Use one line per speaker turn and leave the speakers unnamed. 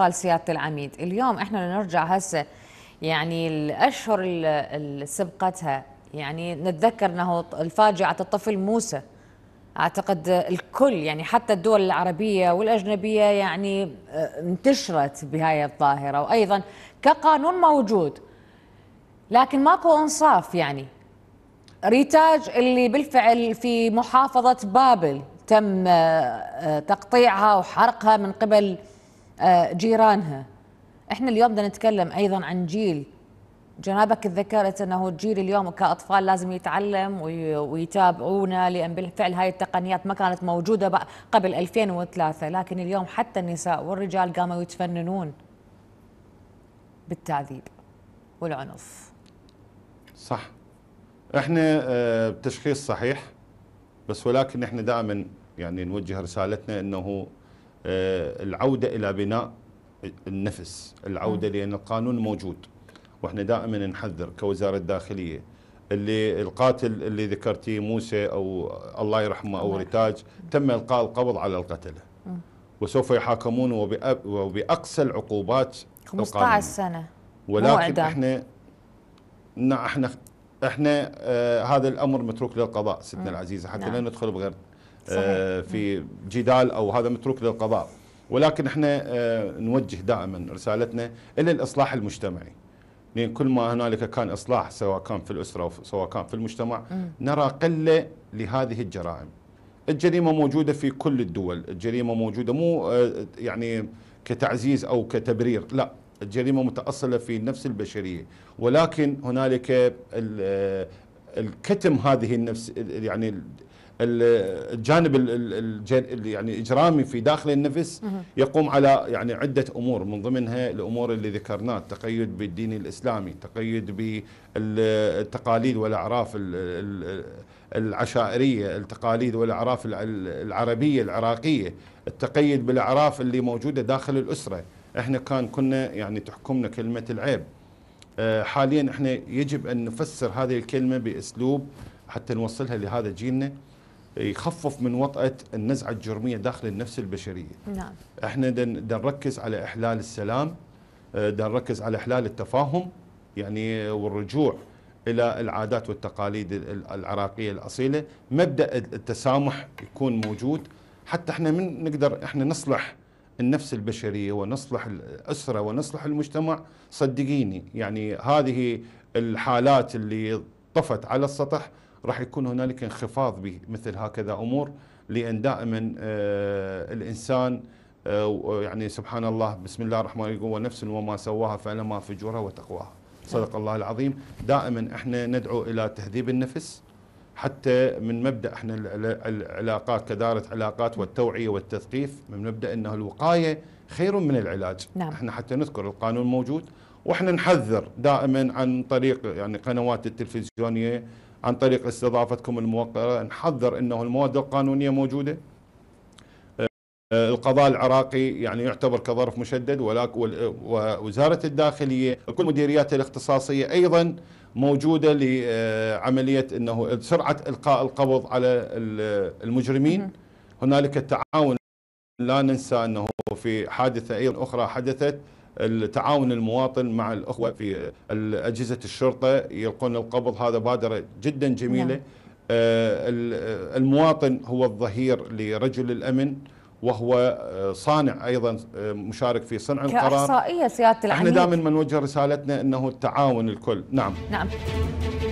الاطفال سياده العميد اليوم احنا نرجع هسه يعني الاشهر اللي سبقتها يعني نتذكر انه الفاجعه الطفل موسى اعتقد الكل يعني حتى الدول العربيه والاجنبيه يعني آه، انتشرت بهاي الظاهره وايضا كقانون موجود لكن ماكو انصاف يعني ريتاج اللي بالفعل في محافظه بابل تم آه، آه، تقطيعها وحرقها من قبل آه، جيرانها احنا اليوم بدنا نتكلم ايضا عن جيل جنابك ذكرت انه جيل اليوم كاطفال لازم يتعلم ويتابعونا لان بالفعل هاي التقنيات ما كانت موجوده قبل 2003 لكن اليوم حتى النساء والرجال قاموا يتفننون بالتعذيب والعنف
صح احنا آه، بتشخيص صحيح بس ولكن احنا دائما يعني نوجه رسالتنا انه آه، العوده الى بناء النفس العوده لان القانون موجود واحنا دائما نحذر كوزاره الداخليه اللي القاتل اللي ذكرتيه موسى او الله يرحمه او رتاج تم القاء القبض على القتله وسوف يحاكمون وباقسى العقوبات 15
سنه ولكن
احنا احنا احنا آه هذا الامر متروك للقضاء سيدنا العزيز حتى نعم. لا ندخل بغير آه، في جدال او هذا متروك للقضاء ولكن احنا آه، نوجه دائما رسالتنا الى الاصلاح المجتمعي لان كل ما هنالك كان اصلاح سواء كان في الاسره او سواء كان في المجتمع نرى قله لهذه الجرائم الجريمه موجوده في كل الدول الجريمه موجوده مو آه، يعني كتعزيز او كتبرير لا الجريمه متاصله في النفس البشريه ولكن هنالك الكتم هذه النفس يعني الجانب اللي يعني اجرامي في داخل النفس يقوم على يعني عده امور من ضمنها الامور اللي ذكرناها التقيد بالدين الاسلامي، التقيد بالتقاليد والاعراف العشائريه، التقاليد والاعراف العربيه العراقيه، التقيد بالاعراف اللي موجوده داخل الاسره، احنا كان كنا يعني تحكمنا كلمه العيب. آه، حاليا احنا يجب ان نفسر هذه الكلمه باسلوب حتى نوصلها لهذا جيلنا يخفف من وطأة النزعة الجرمية داخل النفس البشرية نعم احنا نركز على إحلال السلام آه، نركز على إحلال التفاهم يعني آه، والرجوع إلى العادات والتقاليد العراقية الأصيلة مبدأ التسامح يكون موجود حتى احنا من نقدر احنا نصلح النفس البشرية ونصلح الأسرة ونصلح المجتمع صدقيني يعني هذه الحالات اللي طفت على السطح راح يكون هنالك انخفاض بمثل هكذا امور لان دائما آه، الانسان آه، يعني سبحان الله بسم الله الرحمن الرحيم يقول ونفس وما سواها فانما فجورها وتقواها صدق الله العظيم دائما احنا ندعو الى تهذيب النفس حتى من مبدا احنا العلاقات كداره علاقات والتوعيه والتثقيف من مبدا انه الوقايه خير من العلاج نعم. احنا حتى نذكر القانون موجود واحنا نحذر دائما عن طريق يعني قنوات التلفزيونيه عن طريق استضافتكم الموقره نحذر انه المواد القانونيه موجوده آه، القضاء العراقي يعني يعتبر كظرف مشدد ووزارة الداخلية كل مديريات الاختصاصية أيضا موجودة لعملية آه، أنه سرعة إلقاء القبض على المجرمين هنالك التعاون لا ننسى أنه في حادثة أيضا أخرى حدثت التعاون المواطن مع الأخوة في أجهزة الشرطة يلقون القبض هذا بادرة جدا جميلة نعم. آه، المواطن هو الظهير لرجل الأمن وهو آه، صانع ايضا آه، مشارك في صنع القرار كاحصائيه سياده العميد احنا دائما ما نوجه رسالتنا انه التعاون الكل نعم
نعم